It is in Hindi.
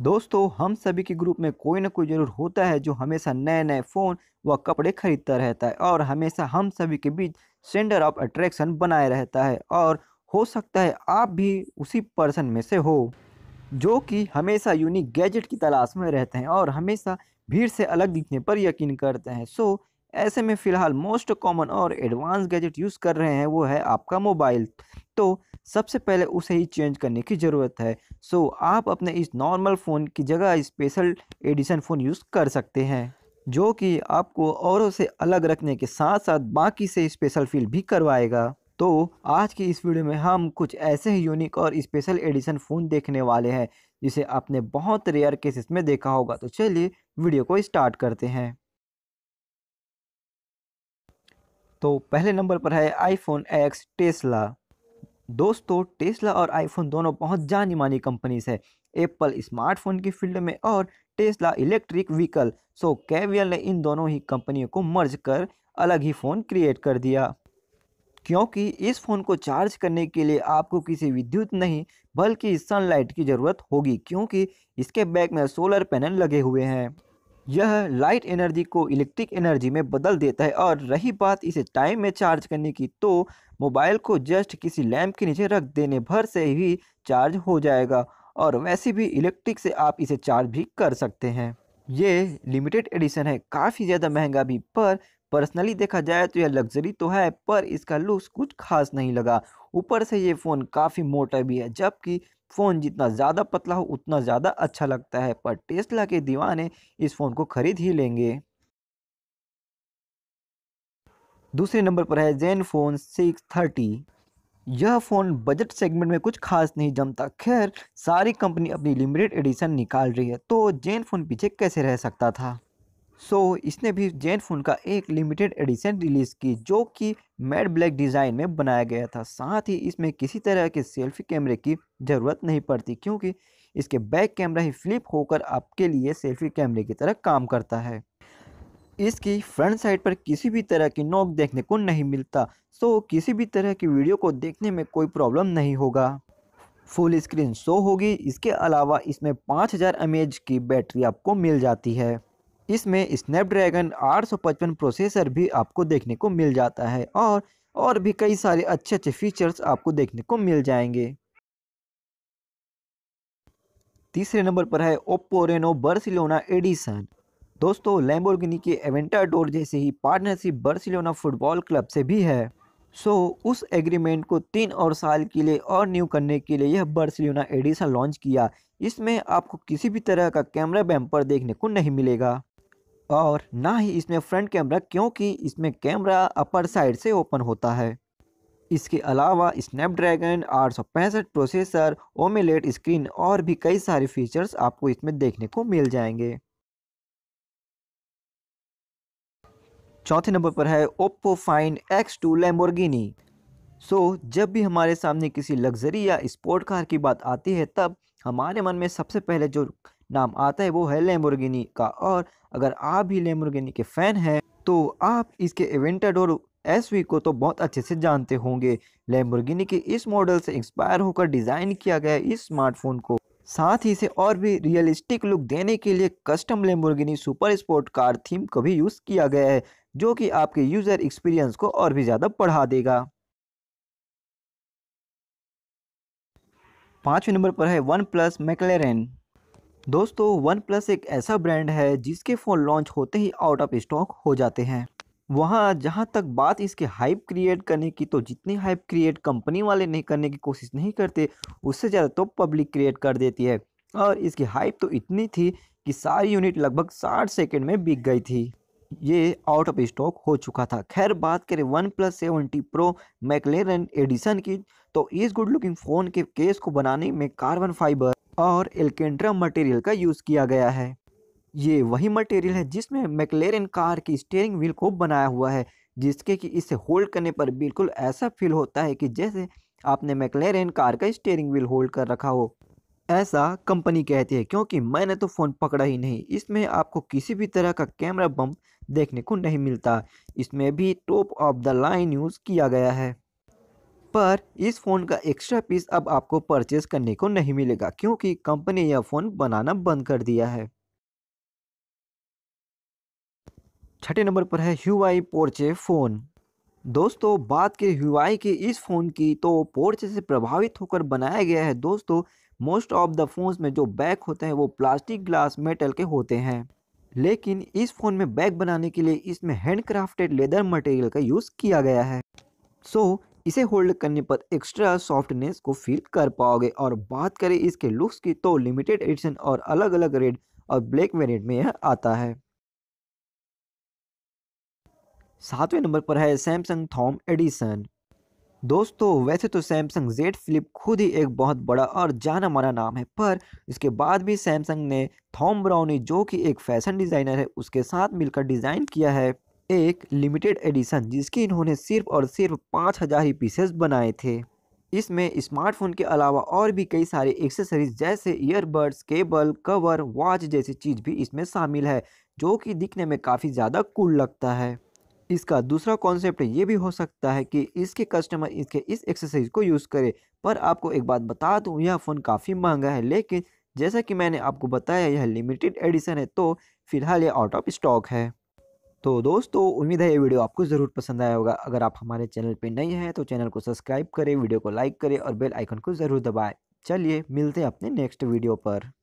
दोस्तों हम सभी के ग्रुप में कोई ना कोई जरूर होता है जो हमेशा नए नए फ़ोन व कपड़े खरीदता रहता है और हमेशा हम सभी के बीच सेंटर ऑफ अट्रैक्शन बनाए रहता है और हो सकता है आप भी उसी पर्सन में से हो जो कि हमेशा यूनिक गैजेट की तलाश में रहते हैं और हमेशा भीड़ से अलग दिखने पर यकीन करते हैं सो ऐसे में फ़िलहाल मोस्ट कॉमन और एडवांस गैजेट यूज़ कर रहे हैं वो है आपका मोबाइल तो सबसे पहले उसे ही चेंज करने की ज़रूरत है सो आप अपने इस नॉर्मल फ़ोन की जगह स्पेशल एडिशन फ़ोन यूज़ कर सकते हैं जो कि आपको औरों से अलग रखने के साथ साथ बाकी से स्पेशल फील भी करवाएगा तो आज की इस वीडियो में हम कुछ ऐसे ही यूनिक और स्पेशल एडिशन फ़ोन देखने वाले हैं जिसे आपने बहुत रेयर केसेस में देखा होगा तो चलिए वीडियो को स्टार्ट करते हैं तो पहले नंबर पर है आईफोन एक्स टेस्ला दोस्तों टेस्ला और आईफोन दोनों बहुत जानी मानी कंपनीज है एप्पल स्मार्टफोन की फील्ड में और Tesla electric vehicle so Caviar ने इन दोनों ही कंपनियों को मर्ज कर अलग ही फ़ोन क्रिएट कर दिया क्योंकि इस फ़ोन को चार्ज करने के लिए आपको किसी विद्युत नहीं बल्कि सनलाइट की ज़रूरत होगी क्योंकि इसके बैक में सोलर पैनल लगे हुए हैं यह लाइट एनर्जी को इलेक्ट्रिक एनर्जी में बदल देता है और रही बात इसे टाइम में चार्ज करने की तो मोबाइल को जस्ट किसी लैम्प के नीचे रख देने भर से ही चार्ज हो जाएगा और वैसे भी इलेक्ट्रिक से आप इसे चार्ज भी कर सकते हैं ये लिमिटेड एडिशन है काफ़ी ज़्यादा महंगा भी पर पर्सनली देखा जाए तो यह लग्जरी तो है पर इसका लुक्स कुछ खास नहीं लगा ऊपर से ये फ़ोन काफ़ी मोटा भी है जबकि फ़ोन जितना ज़्यादा पतला हो उतना ज़्यादा अच्छा लगता है पर टेस्ला के दीवाने इस फ़ोन को खरीद ही लेंगे दूसरे नंबर पर है जैन फ़ोन सिक्स थर्टी यह फ़ोन बजट सेगमेंट में कुछ खास नहीं जमता खैर सारी कंपनी अपनी लिमिटेड एडिशन निकाल रही है तो जैन फ़ोन पीछे कैसे रह सकता था सो so, इसने भी जैन फोन का एक लिमिटेड एडिशन रिलीज़ की जो कि मैड ब्लैक डिज़ाइन में बनाया गया था साथ ही इसमें किसी तरह के सेल्फी कैमरे की ज़रूरत नहीं पड़ती क्योंकि इसके बैक कैमरा ही फ्लिप होकर आपके लिए सेल्फी कैमरे की तरह काम करता है इसकी फ्रंट साइड पर किसी भी तरह की नोक देखने को नहीं मिलता सो so, किसी भी तरह की वीडियो को देखने में कोई प्रॉब्लम नहीं होगा फुल स्क्रीन शो होगी इसके अलावा इसमें 5000 हज़ार की बैटरी आपको मिल जाती है इसमें स्नैपड्रैगन 855 प्रोसेसर भी आपको देखने को मिल जाता है और और भी कई सारे अच्छे अच्छे फीचर्स आपको देखने को मिल जाएंगे तीसरे नंबर पर है ओप्पो रेनो बर्सिलोना एडिसन दोस्तों लैम्बोर्गिनी के एवेंटा डोर जैसे ही पार्टनरशिप बर्सिलोना फुटबॉल क्लब से भी है सो so, उस एग्रीमेंट को तीन और साल के लिए और न्यू करने के लिए यह बर्सिलोना एडिसन लॉन्च किया इसमें आपको किसी भी तरह का कैमरा बैम्पर देखने को नहीं मिलेगा और ना ही इसमें फ्रंट कैमरा क्योंकि इसमें कैमरा अपर साइड से ओपन होता है इसके अलावा स्नैपड्रैगन आठ सौ पैंसठ प्रोसेसर ओमेलेट स्क्रीन और भी कई सारे फीचर्स आपको इसमें देखने को मिल जाएंगे चौथे नंबर पर है Oppo Find X two Lamborghini so जब भी हमारे सामने किसी लग्जरी या स्पोर्ट कार की बात आती है तब हमारे मन में सबसे पहले जो नाम आता है वो है लेमोरगिनी का और अगर आप भी लेमोरगिनी के फ़ैन हैं तो आप इसके एवेंटाडोर एस को तो बहुत अच्छे से जानते होंगे लेमोरगिनी के इस मॉडल से इंस्पायर होकर डिज़ाइन किया गया इस स्मार्टफोन को साथ ही इसे और भी रियलिस्टिक लुक देने के लिए custom Lamborghini super sport car theme का भी यूज़ किया गया है जो कि आपके यूज़र एक्सपीरियंस को और भी ज़्यादा बढ़ा देगा पांचवें नंबर पर है वन प्लस मैकलेरन दोस्तों वन प्लस एक ऐसा ब्रांड है जिसके फ़ोन लॉन्च होते ही आउट ऑफ स्टॉक हो जाते हैं वहाँ जहाँ तक बात इसके हाइप क्रिएट करने की तो जितनी हाइप क्रिएट कंपनी वाले नहीं करने की कोशिश नहीं करते उससे ज़्यादा तो पब्लिक क्रिएट कर देती है और इसकी हाइप तो इतनी थी कि सारी यूनिट लगभग साठ सेकेंड में बिक गई थी ये आउट ऑफ स्टॉक हो चुका था खैर बात करें OnePlus seventy pro McLaren edition की तो इस गुड लुकिंग फ़ोन के केस को बनाने में कार्बन फाइबर और एल्केंड्रा मटेरियल का यूज़ किया गया है ये वही मटेरियल है जिसमें मैकलेरन कार की स्टेयरिंग व्हील को बनाया हुआ है जिसके कि इसे होल्ड करने पर बिल्कुल ऐसा फील होता है कि जैसे आपने मैकलेरन कार का स्टेयरिंग व्हील होल्ड कर रखा हो ऐसा कंपनी कहती है क्योंकि मैंने तो फ़ोन पकड़ा ही नहीं इसमें आपको किसी भी तरह का कैमरा बम देखने को नहीं मिलता इसमें भी top of the line use किया गया है पर इस फ़ोन का एक्स्ट्रा पीस अब आपको परचेज करने को नहीं मिलेगा क्योंकि कंपनी यह फ़ोन बनाना बंद कर दिया है छठे नंबर पर है ह्यूआई पोर्चे फ़ोन दोस्तों बात के ह्यूआई के इस फ़ोन की तो पोर्चे से प्रभावित होकर बनाया गया है दोस्तों मोस्ट ऑफ द फोन्स में जो बैक होते हैं वो प्लास्टिक ग्लास मेटल के होते हैं लेकिन इस फ़ोन में बैग बनाने के लिए इसमें हैंडक्राफ्टेड लेदर मटेरियल का यूज़ किया गया है सो so, इसे होल्ड करने पर एक्स्ट्रा सॉफ्टनेस को फील कर पाओगे और बात करें इसके लुक्स की तो लिमिटेड एडिशन और अलग अलग रेड और ब्लैक वेरियंट में यह आता है सातवें नंबर पर है सैमसंग थॉम एडिसन दोस्तों वैसे तो सैमसंग जेड फ्लिप खुद ही एक बहुत बड़ा और जाना माना नाम है पर इसके बाद भी सैमसंग ने थॉम ब्राउनी जो कि एक फैशन डिज़ाइनर है उसके साथ मिलकर डिज़ाइन किया है एक लिमिटेड एडिशन जिसकी इन्होंने सिर्फ और सिर्फ पाँच हज़ार ही पीसेस बनाए थे इसमें स्मार्टफोन के अलावा और भी कई सारे एक्सेसरीज जैसे ईयरबड्स केबल कवर वॉच जैसी चीज़ भी इसमें शामिल है जो कि दिखने में काफ़ी ज़्यादा कूल लगता है इसका दूसरा कॉन्सेप्ट ये भी हो सकता है कि इसके कस्टमर इसके इस एक्सेसरीज को यूज़ करें पर आपको एक बात बता दूँ यह फ़ोन काफ़ी महंगा है लेकिन जैसा कि मैंने आपको बताया यह लिमिटेड एडिशन है तो फ़िलहाल यह आउट ऑफ स्टॉक है तो दोस्तों उम्मीद है ये वीडियो आपको ज़रूर पसंद आया होगा अगर आप हमारे चैनल पर नए हैं तो चैनल को सब्सक्राइब करें वीडियो को लाइक करें और बेल आइकन को ज़रूर दबाएँ चलिए मिलते हैं अपने नेक्स्ट वीडियो पर